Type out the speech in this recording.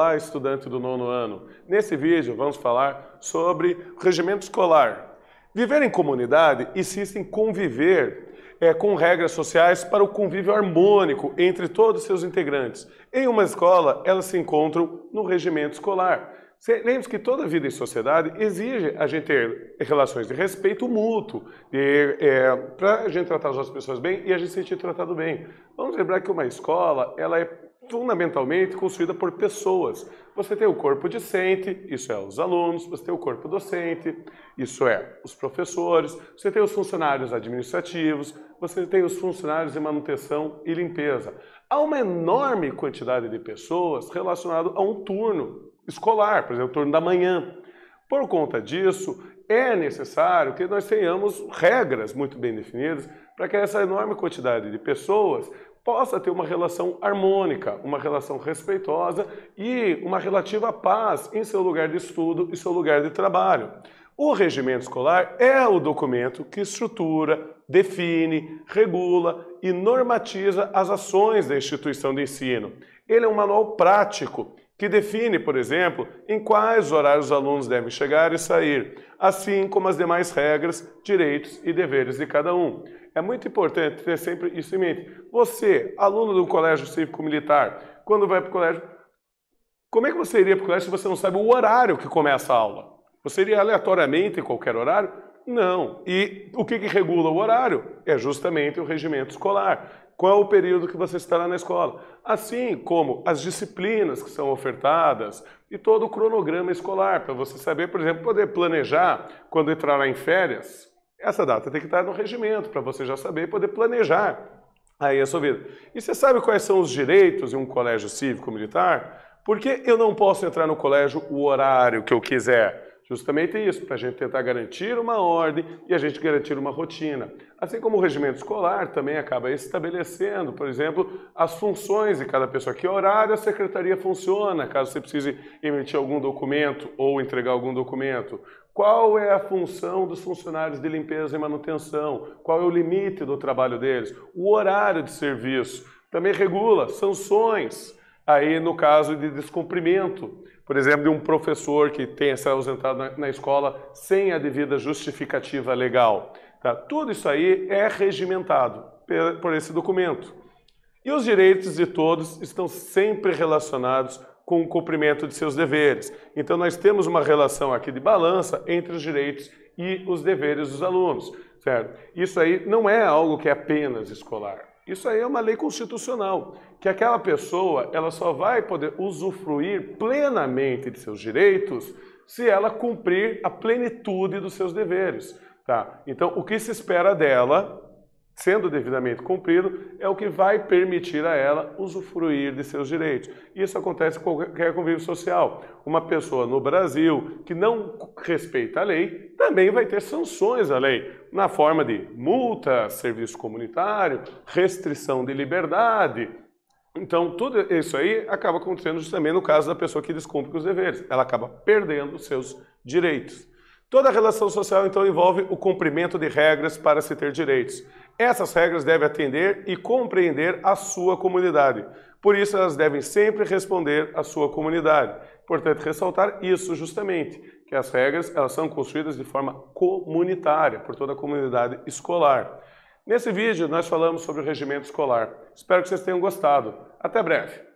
Olá, estudante do nono ano! Nesse vídeo vamos falar sobre regimento escolar. Viver em comunidade insiste em conviver é, com regras sociais para o convívio harmônico entre todos seus integrantes. Em uma escola, elas se encontram no regimento escolar. Lembre-se que toda vida em sociedade exige a gente ter relações de respeito mútuo, é, para a gente tratar as outras pessoas bem e a gente se sentir tratado bem. Vamos lembrar que uma escola ela é fundamentalmente construída por pessoas. Você tem o corpo discente, isso é os alunos, você tem o corpo docente, isso é os professores, você tem os funcionários administrativos, você tem os funcionários de manutenção e limpeza. Há uma enorme quantidade de pessoas relacionado a um turno escolar, por exemplo, o turno da manhã. Por conta disso, é necessário que nós tenhamos regras muito bem definidas para que essa enorme quantidade de pessoas possa ter uma relação harmônica, uma relação respeitosa e uma relativa paz em seu lugar de estudo e seu lugar de trabalho. O regimento escolar é o documento que estrutura, define, regula e normatiza as ações da instituição de ensino. Ele é um manual prático que define, por exemplo, em quais horários os alunos devem chegar e sair, assim como as demais regras, direitos e deveres de cada um é muito importante ter sempre isso em mente. Você, aluno do colégio cívico-militar, quando vai para o colégio, como é que você iria para o colégio se você não sabe o horário que começa a aula? Você iria aleatoriamente em qualquer horário? Não. E o que, que regula o horário? É justamente o regimento escolar qual é o período que você estará na escola, assim como as disciplinas que são ofertadas e todo o cronograma escolar, para você saber, por exemplo, poder planejar quando entrará em férias, essa data tem que estar no regimento para você já saber e poder planejar aí a sua vida. E você sabe quais são os direitos em um colégio cívico militar? Porque eu não posso entrar no colégio o horário que eu quiser? Justamente isso, para a gente tentar garantir uma ordem e a gente garantir uma rotina. Assim como o regimento escolar também acaba estabelecendo, por exemplo, as funções de cada pessoa. Que horário a secretaria funciona, caso você precise emitir algum documento ou entregar algum documento. Qual é a função dos funcionários de limpeza e manutenção? Qual é o limite do trabalho deles? O horário de serviço. Também regula sanções Aí, no caso de descumprimento, por exemplo, de um professor que tenha se ausentado na, na escola sem a devida justificativa legal. Tá? Tudo isso aí é regimentado por esse documento. E os direitos de todos estão sempre relacionados com o cumprimento de seus deveres. Então, nós temos uma relação aqui de balança entre os direitos e os deveres dos alunos certo? Isso aí não é algo que é apenas escolar. Isso aí é uma lei constitucional, que aquela pessoa ela só vai poder usufruir plenamente de seus direitos se ela cumprir a plenitude dos seus deveres. Tá? Então, o que se espera dela sendo devidamente cumprido, é o que vai permitir a ela usufruir de seus direitos. Isso acontece com qualquer convívio social. Uma pessoa no Brasil que não respeita a lei também vai ter sanções à lei, na forma de multa, serviço comunitário, restrição de liberdade. Então, tudo isso aí acaba acontecendo também no caso da pessoa que descumpre os deveres. Ela acaba perdendo seus direitos. Toda relação social, então, envolve o cumprimento de regras para se ter direitos. Essas regras devem atender e compreender a sua comunidade. Por isso, elas devem sempre responder à sua comunidade. Importante ressaltar isso justamente, que as regras elas são construídas de forma comunitária por toda a comunidade escolar. Nesse vídeo, nós falamos sobre o regimento escolar. Espero que vocês tenham gostado. Até breve!